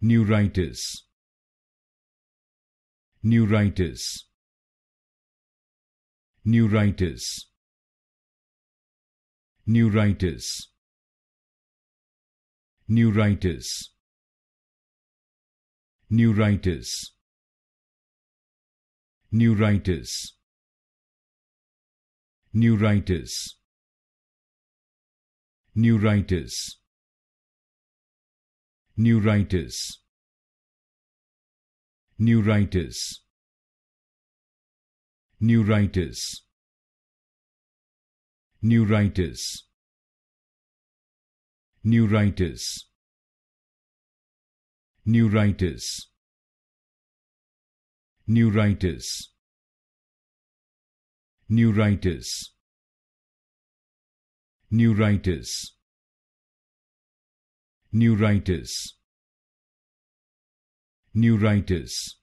neuritis neuritis neuritis neuritis neuritis neuritis neuritis neuritis neuritis neuritis neuritis neuritis neuritis neuritis neuritis neuritis neuritis neuritis neuritis neuritis